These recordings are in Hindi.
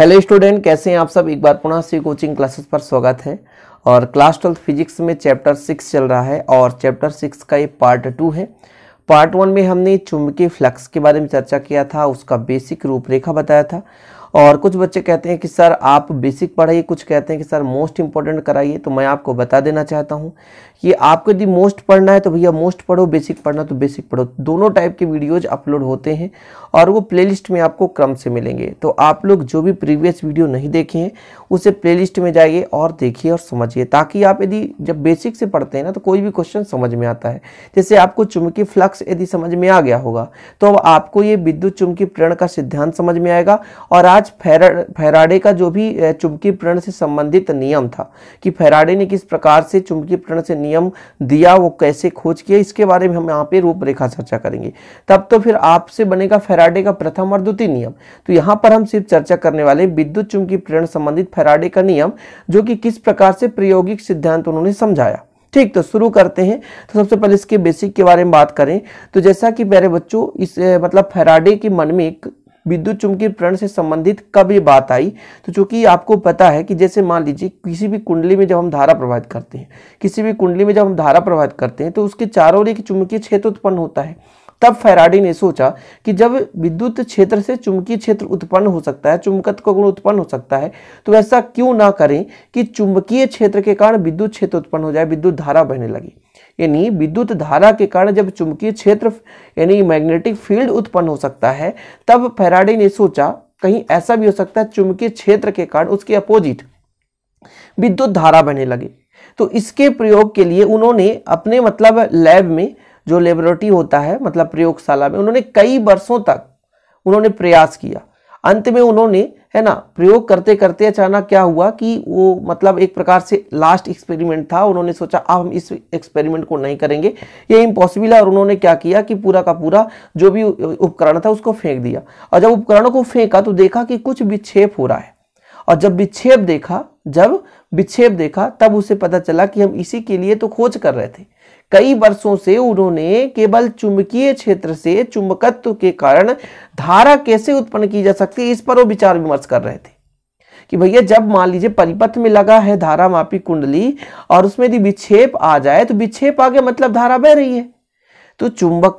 हेलो स्टूडेंट कैसे हैं आप सब एक बार पुनः से कोचिंग क्लासेस पर स्वागत है और क्लास ट्वेल्थ फिजिक्स में चैप्टर सिक्स चल रहा है और चैप्टर सिक्स का ये पार्ट टू है पार्ट वन में हमने चुंबकीय फ्लक्स के बारे में चर्चा किया था उसका बेसिक रूपरेखा बताया था और कुछ बच्चे कहते हैं कि सर आप बेसिक पढ़ाइए कुछ कहते हैं कि सर मोस्ट इंपॉर्टेंट कराइए तो मैं आपको बता देना चाहता हूँ ये आपको यदि मोस्ट पढ़ना है तो भैया मोस्ट पढ़ो बेसिक पढ़ना तो बेसिक पढ़ो दोनों टाइप के वीडियोज अपलोड होते हैं और वो प्लेलिस्ट में आपको क्रम से मिलेंगे तो आप लोग जो भी प्रीवियस वीडियो नहीं देखे हैं उसे प्लेलिस्ट में जाइए और देखिए और समझिए ताकि आप यदि जब बेसिक से पढ़ते हैं ना तो कोई भी क्वेश्चन समझ में आता है जैसे आपको चुमकी फ्लक्स यदि समझ में आ गया होगा तो अब आपको ये विद्युत चुमकी प्रण का सिद्धांत समझ में आएगा और आज फैराडे का जो भी चुमकी प्रण से संबंधित नियम था कि फैराडे ने किस प्रकार से चुमकी प्रण से नियम नियम दिया वो कैसे खोज किया इसके बारे में हम यहाँ पे रूपरेखा चर्चा करेंगे तब तो फिर आपसे बनेगा फेराडे का प्रथम और द्वितीय नियम तो यहाँ पर हम सिर्फ चर्चा करने वाले विद्युत चुंबकीय प्रेरण संबंधित फेराडे का नियम जो कि किस प्रकार से प्रायोगिक सिद्धांत उन्होंने समझाया ठीक तो शुरू करते हैं तो सबसे पहले इसके बेसिक के बारे में बात करें तो जैसा कि मेरे बच्चों इस मतलब फेराडे के मन में एक विद्युत चुंबकीय प्रण से संबंधित कब ये बात आई तो चूंकि आपको पता है कि जैसे मान लीजिए किसी भी कुंडली में जब हम धारा प्रवाहित करते हैं किसी भी कुंडली में जब हम धारा प्रवाहित करते हैं तो उसके चारों ओर एक चुंबकीय क्षेत्र उत्पन्न होता है तब फैराडी ने सोचा कि जब विद्युत क्षेत्र से चुंबकीय क्षेत्र उत्पन्न हो सकता है चुंबकत्व का गुण उत्पन्न हो सकता है तो ऐसा क्यों ना करें कि चुंबकीय क्षेत्र के कारण विद्युत क्षेत्र उत्पन्न हो जाए विद्युत धारा बहने लगी यानी विद्युत धारा के कारण जब चुंबकीय क्षेत्र यानी मैग्नेटिक फील्ड उत्पन्न हो सकता है तब फेराडे ने सोचा कहीं ऐसा भी हो सकता है चुंबकीय क्षेत्र के कारण उसके अपोजिट विद्युत धारा बने लगे तो इसके प्रयोग के लिए उन्होंने अपने मतलब लैब में जो लेबोरेटरी होता है मतलब प्रयोगशाला में उन्होंने कई वर्षों तक उन्होंने प्रयास किया अंत में उन्होंने है ना प्रयोग करते करते अचानक क्या हुआ कि वो मतलब एक प्रकार से लास्ट एक्सपेरिमेंट था उन्होंने सोचा अब हम इस एक्सपेरिमेंट को नहीं करेंगे ये इम्पॉसिबल है और उन्होंने क्या किया कि पूरा का पूरा जो भी उपकरण था उसको फेंक दिया और जब उपकरणों को फेंका तो देखा कि कुछ विक्षेप हो रहा है और जब विक्षेप देखा जब विक्षेप देखा तब उसे पता चला कि हम इसी के लिए तो खोज कर रहे थे कई वर्षों से उन्होंने केवल चुंबकीय क्षेत्र से चुंबकत्व के कारण धारा कैसे उत्पन्न की जा सकती है इस पर वो विचार विमर्श कर रहे थे कि भैया जब मान लीजिए परिपथ में लगा है धारा मापी कुंडली और उसमें यदि विक्षेप आ जाए तो विक्षेप आगे मतलब धारा बह रही है तो चुंबक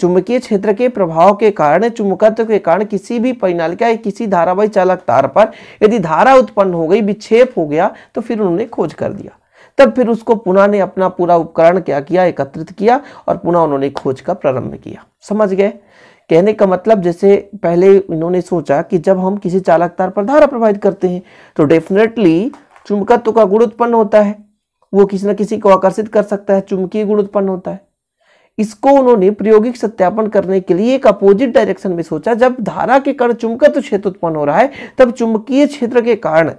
चुंबकीय क्षेत्र के प्रभाव के कारण चुंबकत्व के कारण किसी भी परिणाल या किसी धारावाही चालक तार पर यदि धारा उत्पन्न हो गई विक्षेप हो गया तो फिर उन्होंने खोज कर दिया तब फिर उसको पुनः ने अपना पूरा उपकरण क्या किया एकत्रित किया और पुनः उन्होंने खोज का प्रारंभ किया समझ गए कहने का मतलब जैसे पहले इन्होंने सोचा कि जब हम किसी चालक तार पर धारा प्रभावित करते हैं तो डेफिनेटली चुंबकत्व का गुण उत्पन्न होता है वो किसी न किसी को आकर्षित कर सकता है चुंबकीय गुण उत्पन्न होता है इसको उन्होंने प्रायोगिक सत्यापन करने के लिए एक अपोजिट डायरेक्शन में सोचा जब धारा के कारण चुंबकत्व क्षेत्र उत्पन्न हो रहा है तब चुंबकीय क्षेत्र के कारण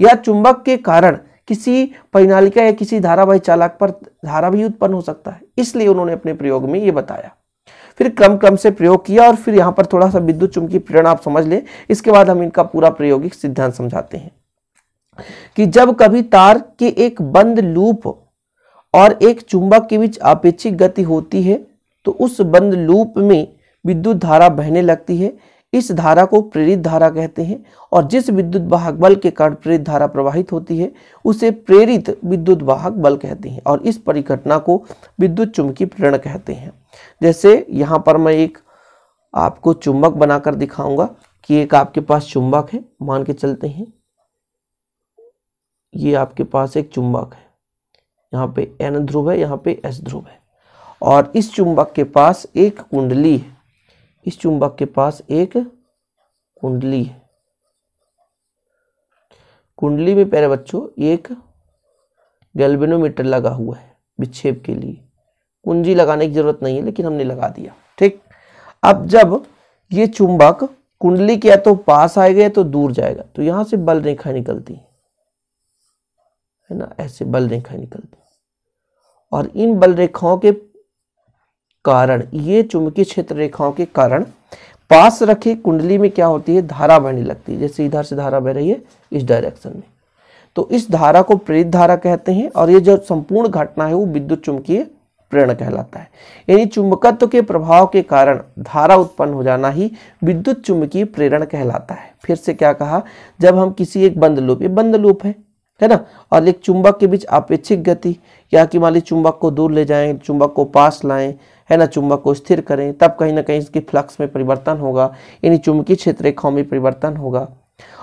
या चुंबक के कारण किसी परिणालिका या किसी धारावाही चालक पर धारा भी उत्पन्न हो सकता है इसलिए उन्होंने अपने प्रयोग में ये बताया फिर क्रम क्रम से प्रयोग किया और फिर यहाँ पर थोड़ा सा विद्युत चुंबकीय प्रेरण आप समझ लें इसके बाद हम इनका पूरा प्रायोगिक सिद्धांत समझाते हैं कि जब कभी तार के एक बंद लूप और एक चुंबक के बीच अपेक्षिक गति होती है तो उस बंद लूप में विद्युत धारा बहने लगती है इस धारा को प्रेरित धारा कहते हैं और जिस विद्युत वाहक बल के कारण प्रेरित धारा प्रवाहित होती है उसे प्रेरित विद्युत वाहक बल कहते हैं और इस परिघटना को विद्युत चुंबकीय प्रेरण कहते हैं जैसे यहाँ पर मैं एक आपको चुंबक बनाकर दिखाऊंगा कि एक आपके पास चुंबक है मान के चलते हैं ये आपके पास एक चुंबक है यहाँ पे एन ध्रुव है यहाँ पे एस ध्रुव है और इस चुंबक के पास एक कुंडली है इस चुंबक के पास एक कुंडली है कुंडली में प्यारे बच्चों एक गैल्वेनोमीटर लगा हुआ है विक्षेप के लिए कुंजी लगाने की जरूरत नहीं है लेकिन हमने लगा दिया ठीक अब जब ये चुंबक कुंडली के या तो पास आएगा या तो दूर जाएगा तो यहां से बल रेखा निकलती है ना ऐसे बल रेखा निकलती और इन बल रेखाओं के कारण ये चुंबकीय क्षेत्र रेखाओं के कारण पास रखे कुंडली में क्या होती है धारा बहने लगती है जैसे इधर से धारा बह रही है इस डायरेक्शन में तो इस धारा को प्रेरित धारा कहते हैं और ये जो संपूर्ण घटना है वो विद्युत चुंबकीय प्रेरण कहलाता है यानी चुंबकत्व के प्रभाव के कारण धारा उत्पन्न हो जाना ही विद्युत चुंबकीय प्रेरण कहलाता है फिर से क्या कहा जब हम किसी एक बंद लूप ये बंद लूप है है ना और एक चुंबक के बीच अपेक्षिक गति या कि मान लीजिए चुंबक को दूर ले जाएं चुंबक को पास लाएं है ना चुंबक को स्थिर करें तब कहीं ना कहीं इसकी फ्लक्स में परिवर्तन होगा यानी चुंबकीय क्षेत्र रेखाओं में परिवर्तन होगा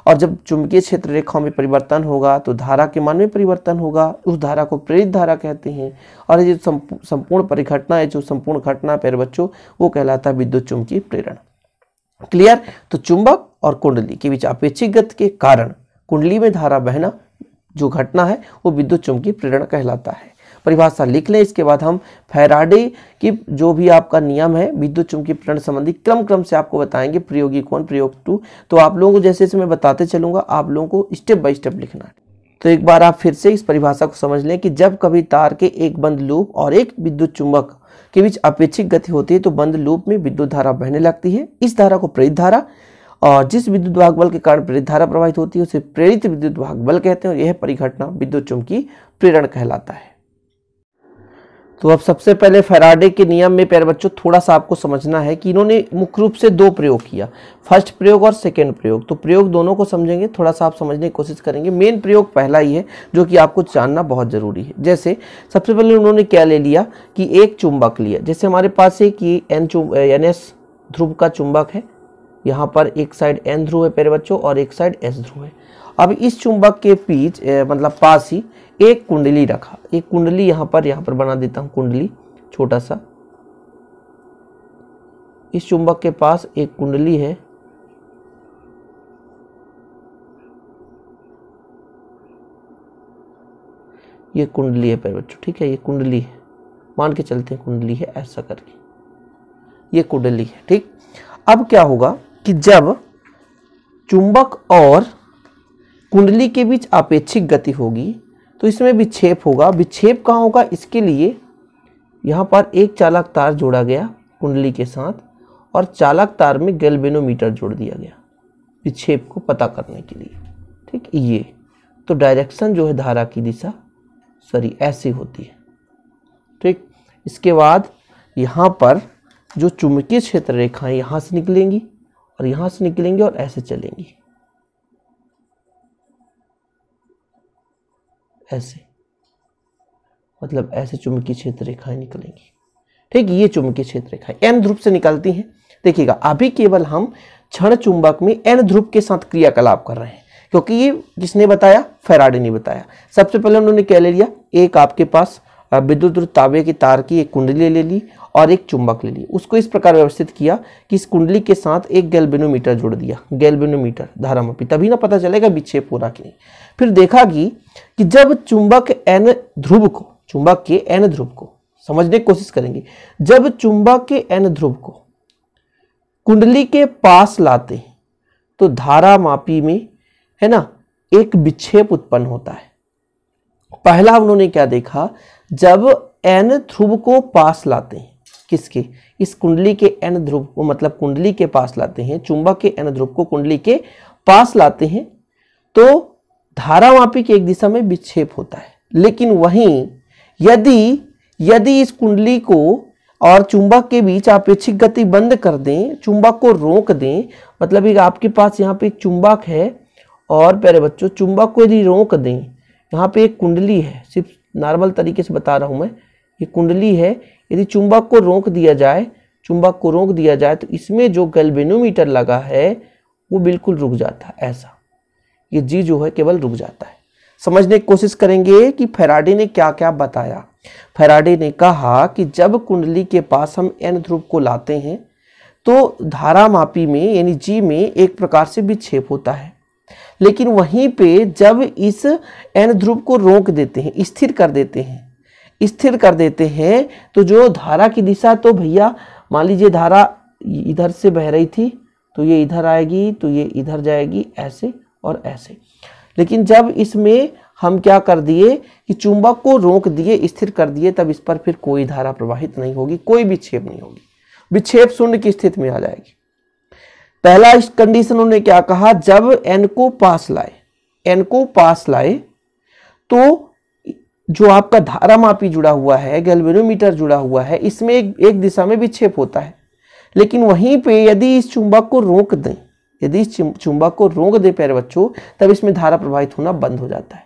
और जब चुंबकीय क्षेत्र रेखाओं में परिवर्तन होगा तो धारा के मान में परिवर्तन होगा उस धारा को प्रेरित धारा कहते हैं और ये संपूर्ण परिघटना है जो संपूर्ण घटना पैर बच्चों वो कहलाता है विद्युत चुंबकीय प्रेरण क्लियर तो चुंबक और कुंडली के बीच अपेक्षित गति के कारण कुंडली में धारा बहना जो घटना है वो विद्युत चुंबकीय प्रेरण कहलाता है परिभाषा लिख लें इसके बाद हम फैराडे की जो भी आपका नियम है विद्युत चुंबकीय प्रण संबंधी क्रम क्रम से आपको बताएंगे प्रयोगी कौन प्रयोग टू तो आप लोगों को जैसे जैसे मैं बताते चलूंगा आप लोगों को स्टेप बाय स्टेप लिखना है तो एक बार आप फिर से इस परिभाषा को समझ लें कि जब कभी तार के एक बंद लूप और एक विद्युत चुंबक के बीच अपेक्षित गति होती है तो बंद लूप में विद्युत धारा बहने लगती है इस धारा को प्रेरित धारा और जिस विद्युत भाग बल के कारण प्रेरित धारा प्रवाहित होती है उसे प्रेरित विद्युत भाग बल कहते हैं और यह परिघटना विद्युत चुंबकीय प्रेरण कहलाता है तो अब सबसे पहले फेराडे के नियम में प्यारे बच्चों थोड़ा सा आपको समझना है कि इन्होंने मुख्य रूप से दो प्रयोग किया फर्स्ट प्रयोग और सेकेंड प्रयोग तो प्रयोग दोनों को समझेंगे थोड़ा सा आप समझने की कोशिश करेंगे मेन प्रयोग पहला ही है जो कि आपको जानना बहुत ज़रूरी है जैसे सबसे पहले उन्होंने क्या ले लिया कि एक चुंबक लिया जैसे हमारे पास है कि एन चुम एन एस ध्रुव का चुंबक है यहाँ पर एक साइड एन ध्रुव है पेरे बच्चों और एक साइड एस ध्रुव है अब इस चुंबक के बीच मतलब पास ही एक कुंडली रखा एक कुंडली यहाँ पर यहाँ पर बना देता हूँ कुंडली छोटा सा इस चुंबक के पास एक कुंडली है ये कुंडली है पेरे बच्चों ठीक है ये कुंडली है मान के चलते हैं कुंडली है ऐसा करके ये कुंडली है ठीक अब क्या होगा कि जब चुंबक और कुंडली के बीच अपेक्षिक गति होगी तो इसमें विक्षेप होगा विक्षेप कहाँ होगा इसके लिए यहाँ पर एक चालक तार जोड़ा गया कुंडली के साथ और चालक तार में गैल्वेनोमीटर जोड़ दिया गया विक्षेप को पता करने के लिए ठीक ये तो डायरेक्शन जो है धारा की दिशा सॉरी ऐसी होती है ठीक इसके बाद यहाँ पर जो चुंबकीय क्षेत्र रेखाएं यहाँ से निकलेंगी और यहां से निकलेंगे और ऐसे चलेंगे ऐसे मतलब ऐसे चुंबकीय क्षेत्र रेखाएं निकलेंगी ठीक ये चुंबकीय क्षेत्र रेखाएं एन ध्रुव से निकलती हैं देखिएगा अभी केवल हम क्षण चुंबक में एन ध्रुव के साथ क्रियाकलाप कर रहे हैं क्योंकि ये किसने बताया फेराडे ने बताया सबसे पहले उन्होंने क्या ले लिया एक आपके पास विद्युत तावे की तार की एक कुंडली ले ली और एक चुंबक ले ली उसको इस प्रकार व्यवस्थित किया कि इस कुंडली के साथ एक गैल्बेनोमीटर जोड़ दिया गैल्बेनोमीटर मापी तभी ना पता चलेगा विक्षेप रहा कि नहीं फिर देखा कि, कि जब चुंबक एन ध्रुव को चुंबक के एन ध्रुव को समझने की कोशिश करेंगे जब चुंबक के एन ध्रुव को कुंडली के पास लाते तो धारा मापी में है ना एक विक्षेप उत्पन्न होता है पहला उन्होंने क्या देखा जब एन ध्रुव को पास लाते हैं किसके इस कुंडली के एन ध्रुव को मतलब कुंडली के पास लाते हैं चुंबक के एन ध्रुव को कुंडली के पास लाते हैं तो धारावापी की एक दिशा में विक्षेप होता है लेकिन वहीं यदि यदि इस कुंडली को और चुंबक के बीच अपेक्षिक गति बंद कर दें चुंबक को रोक दें मतलब एक आपके पास यहाँ पे एक चुंबक है और प्यारे बच्चों चुंबक को यदि रोक दें यहाँ पे एक कुंडली है सिर्फ नॉर्मल तरीके से बता रहा हूँ मैं ये कुंडली है यदि चुंबक को रोक दिया जाए चुंबक को रोक दिया जाए तो इसमें जो गलबेनोमीटर लगा है वो बिल्कुल रुक जाता है ऐसा ये जी जो है केवल रुक जाता है समझने की कोशिश करेंगे कि फेराडे ने क्या क्या बताया फेराडे ने कहा कि जब कुंडली के पास हम एन ध्रुव को लाते हैं तो धारा मापी में यानी जी में एक प्रकार से विक्षेप होता है लेकिन वहीं पे जब इस एन ध्रुव को रोक देते हैं स्थिर कर देते हैं स्थिर कर देते हैं तो जो धारा की दिशा तो भैया मान लीजिए धारा इधर से बह रही थी तो ये इधर आएगी तो ये इधर जाएगी ऐसे और ऐसे लेकिन जब इसमें हम क्या कर दिए कि चुंबक को रोक दिए स्थिर कर दिए तब इस पर फिर कोई धारा प्रवाहित नहीं होगी कोई विक्षेप नहीं होगी विक्षेप शून्य की स्थिति में आ जाएगी पहला कंडीशन उन्होंने क्या कहा जब एन को पास लाए एन को पास लाए तो जो आपका धारा मापी जुड़ा हुआ है गैल्वेनोमीटर जुड़ा हुआ है इसमें एक, एक दिशा में विक्षेप होता है लेकिन वहीं पे यदि इस चुंबक को रोक दें यदि इस चुंबक को रोक दें प्यारे बच्चों तब इसमें धारा प्रवाहित होना बंद हो जाता है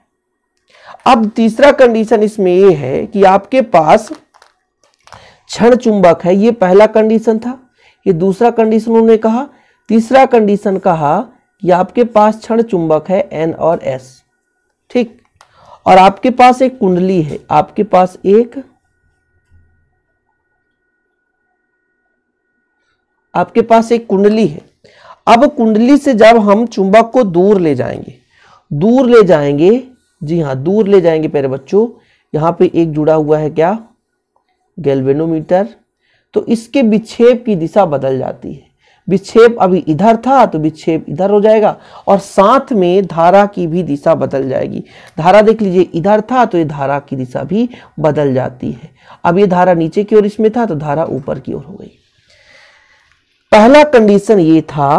अब तीसरा कंडीशन इसमें यह है कि आपके पास क्षण चुंबक है यह पहला कंडीशन था ये दूसरा कंडीशन उन्होंने कहा तीसरा कंडीशन कहा कि आपके पास क्षण चुंबक है एन और एस ठीक और आपके पास एक कुंडली है आपके पास एक आपके पास एक कुंडली है अब कुंडली से जब हम चुंबक को दूर ले जाएंगे दूर ले जाएंगे जी हाँ दूर ले जाएंगे प्यारे बच्चों यहां पे एक जुड़ा हुआ है क्या गैल्वेनोमीटर तो इसके विक्षेप की दिशा बदल जाती है विक्षेप अभी इधर था तो विक्षेप इधर हो जाएगा और साथ में धारा की भी दिशा बदल जाएगी धारा देख लीजिए इधर था तो ये धारा की दिशा भी बदल जाती है अब ये धारा नीचे की ओर इसमें था तो धारा ऊपर की ओर हो गई पहला कंडीशन ये था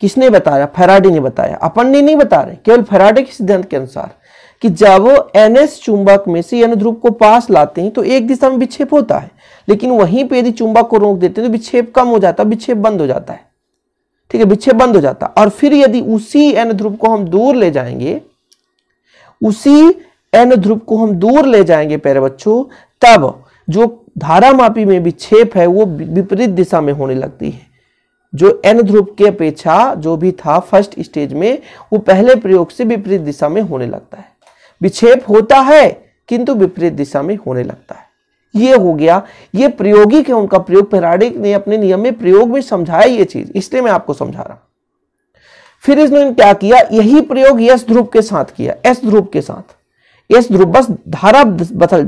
किसने बताया फेराडे ने बताया अपन ने नहीं बता रहे केवल फेराडे के सिद्धांत के अनुसार कि जब एनएस चुंबक में से ध्रुव को पास लाते हैं तो एक दिशा में विक्षेप होता है लेकिन वहीं पे यदि चुंबक को रोक देते हैं तो विक्षेप कम हो जाता है विक्षेप बंद हो जाता है ठीक है विच्छेद बंद हो जाता और फिर यदि उसी एन ध्रुव को हम दूर ले जाएंगे उसी एन ध्रुव को हम दूर ले जाएंगे प्यारे बच्चों तब जो धारा मापी में विक्षेप है वो विपरीत दिशा में होने लगती है जो एन ध्रुव की अपेक्षा जो भी था फर्स्ट स्टेज में वो पहले प्रयोग से विपरीत दिशा में होने लगता है विक्षेप होता है किंतु विपरीत दिशा में होने लगता है ये हो गया ये प्रयोगिक है उनका प्रयोग पेराडिक ने अपने नियम में प्रयोग में समझाया ये चीज इसलिए मैं आपको समझा रहा फिर इसने क्या किया यही प्रयोग यस ध्रुव के साथ किया एस ध्रुव के साथ यस ध्रुव बस धारा बदल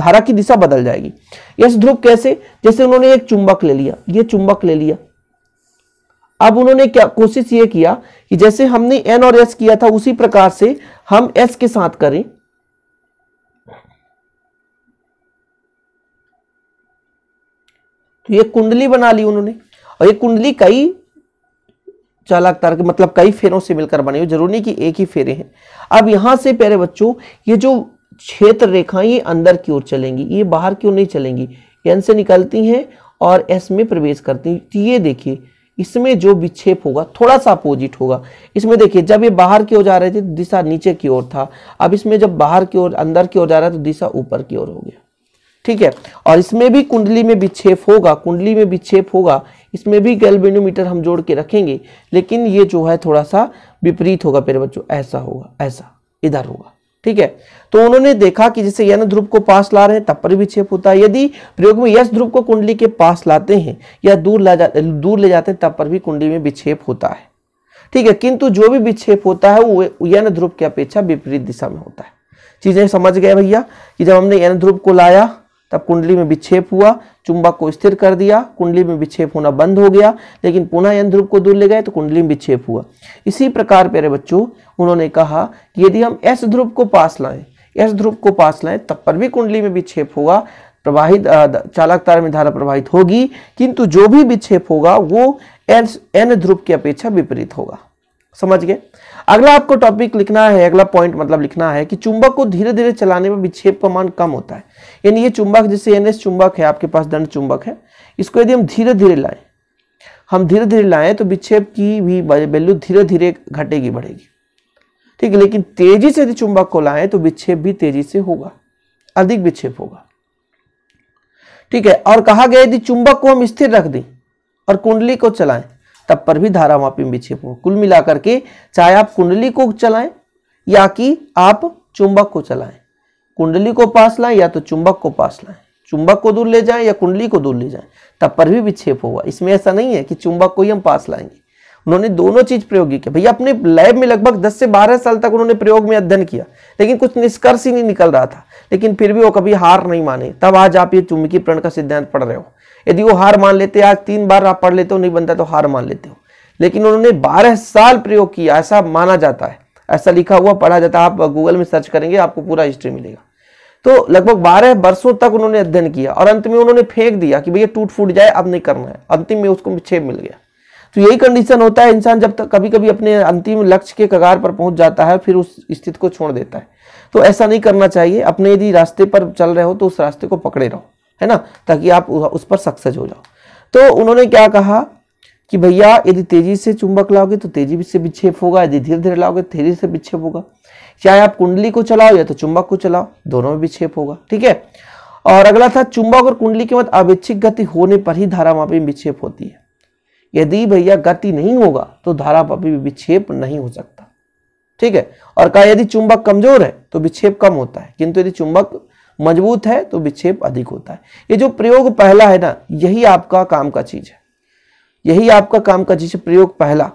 धारा की दिशा बदल जाएगी यस ध्रुव कैसे जैसे उन्होंने एक चुंबक ले लिया ये चुंबक ले लिया अब उन्होंने क्या कोशिश ये किया कि जैसे हमने एन और एस किया था उसी प्रकार से हम एस के साथ करें तो ये कुंडली बना ली उन्होंने और ये कुंडली कई चालाक तारक मतलब कई फेरों से मिलकर बनी हुई जरूरी नहीं कि एक ही फेरे हैं अब यहाँ से प्यारे बच्चों ये जो क्षेत्र रेखाएं ये अंदर की ओर चलेंगी ये बाहर की ओर नहीं चलेंगी एन से निकलती हैं और एस में प्रवेश करती हैं तो ये देखिए इसमें जो विक्षेप होगा थोड़ा सा अपोजिट होगा इसमें देखिए जब ये बाहर की ओर जा रहे थे तो दिशा नीचे की ओर था अब इसमें जब बाहर की ओर अंदर की ओर जा रहा है तो दिशा ऊपर की ओर हो गया ठीक है और इसमें भी कुंडली में विक्षेप होगा कुंडली में विक्षेप होगा इसमें भी गैल्बेनोमीटर हम जोड़ के रखेंगे लेकिन ये जो है थोड़ा सा विपरीत होगा मेरे बच्चों ऐसा होगा ऐसा इधर होगा ठीक है तो उन्होंने देखा कि जैसे यन ध्रुव को पास ला रहे हैं तब पर विक्षेप होता है यदि प्रयोग में यश ध्रुव को कुंडली के पास लाते हैं या दूर ला जा दूर ले जाते हैं तब पर भी कुंडली में विक्षेप होता है ठीक है किंतु जो भी विक्षेप होता है वो यन ध्रुव की अपेक्षा विपरीत दिशा में होता है चीजें समझ गए भैया कि जब हमने यन ध्रुव को लाया तब कुंडली में विक्षेप हुआ चुंबक को स्थिर कर दिया कुंडली में विक्षेप होना बंद हो गया लेकिन पुनः यंत्र ध्रुव को दूर ले गए तो कुंडली में विक्षेप हुआ इसी प्रकार मेरे बच्चों उन्होंने कहा कि यदि हम एस ध्रुव को पास लाएं एस ध्रुव को पास लाएं तब पर भी कुंडली में विक्षेप होगा प्रवाहित चालक तार में धारा प्रवाहित होगी किंतु जो भी विक्षेप होगा वो एन एन ध्रुव की अपेक्षा विपरीत होगा समझ गए अगला आपको टॉपिक लिखना है अगला पॉइंट मतलब लिखना है कि चुंबक को धीरे धीरे चलाने में विक्षेप का मान कम होता है यानी ये चुंबक जैसे एन एस चुंबक है आपके पास दंड चुंबक है इसको यदि हम धीरे धीरे लाएं हम धीरे धीरे लाएं तो विक्षेप की भी वैल्यू धीरे धीरे घटेगी बढ़ेगी ठीक है लेकिन तेजी से यदि चुंबक को लाएं तो विक्षेप भी तेजी से होगा अधिक विक्षेप होगा ठीक है और कहा गया यदि चुंबक को हम स्थिर रख दें और कुंडली को चलाएं तब पर भी धारा मापी में विक्षेप हो कुल मिलाकर के चाहे आप कुंडली को चलाएं या कि आप चुंबक को चलाएं कुंडली को पास लाएं या तो चुंबक को पास लाएं चुंबक को दूर ले जाएं या कुंडली को दूर ले जाएं तब पर भी विक्षेप होगा इसमें ऐसा नहीं है कि चुंबक को ही हम पास लाएंगे उन्होंने दोनों चीज प्रयोग किया भैया अपने लैब में लगभग 10 से 12 साल तक उन्होंने प्रयोग में अध्ययन किया लेकिन कुछ निष्कर्ष ही नहीं निकल रहा था लेकिन फिर भी वो कभी हार नहीं माने तब आज आप ये चुंबकीय प्रण का सिद्धांत पढ़ रहे हो यदि वो हार मान लेते आज तीन बार आप पढ़ लेते हो नहीं बनता तो हार मान लेते हो लेकिन उन्होंने बारह साल प्रयोग किया ऐसा माना जाता है ऐसा लिखा हुआ पढ़ा जाता है आप गूगल में सर्च करेंगे आपको पूरा हिस्ट्री मिलेगा तो लगभग बारह वर्षों तक उन्होंने अध्ययन किया और अंत में उन्होंने फेंक दिया कि भैया टूट फूट जाए अब नहीं करना है अंतिम में उसको छेप मिल गया तो यही कंडीशन होता है इंसान जब तक कभी कभी अपने अंतिम लक्ष्य के कगार पर पहुंच जाता है फिर उस स्थिति को छोड़ देता है तो ऐसा नहीं करना चाहिए अपने यदि रास्ते पर चल रहे हो तो उस रास्ते को पकड़े रहो है ना ताकि आप उस पर सक्सेस हो जाओ तो उन्होंने क्या कहा कि भैया यदि तेजी से चुंबक लाओगे तो तेजी से विक्षेप होगा यदि धीरे धीरे लाओगे तो तेजी से विक्षेप होगा चाहे आप कुंडली को चलाओ या तो चुंबक को चलाओ दोनों में विक्षेप होगा ठीक है और अगला था चुंबक और कुंडली के मत अवैच्छिक गति होने पर ही धारा मापी में विक्षेप होती है यदि भैया गति नहीं होगा तो धारा मापी में विक्षेप नहीं हो सकता ठीक है और कहा यदि चुंबक कमजोर है तो विक्षेप कम होता है किंतु यदि चुंबक मजबूत है तो विक्षेप अधिक होता है ये जो प्रयोग पहला है ना यही आपका काम का चीज है यही आपका काम का चीज प्रयोग पहला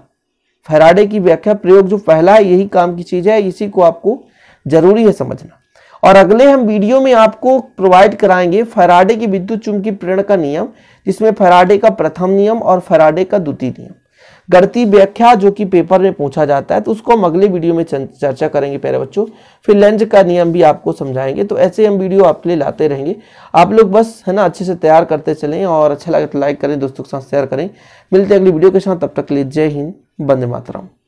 फैराडे की व्याख्या प्रयोग जो पहला है यही काम की चीज है इसी को आपको जरूरी है समझना और अगले हम वीडियो में आपको प्रोवाइड कराएंगे फराडे की विद्युत चुंबकीय प्रेरण का नियम जिसमें फराडे का प्रथम नियम और फराडे का द्वितीय नियम गणती व्याख्या जो कि पेपर में पूछा जाता है तो उसको हम अगले वीडियो में चर्चा करेंगे प्यारे बच्चों फिर लेंज का नियम भी आपको समझाएंगे तो ऐसे हम वीडियो आपके लिए लाते रहेंगे आप लोग बस है ना अच्छे से तैयार करते चलें और अच्छा लगे तो लाइक करें दोस्तों के साथ शेयर करें मिलते हैं अगली वीडियो के साथ तब तक के लिए जय हिंद बंदे मातराम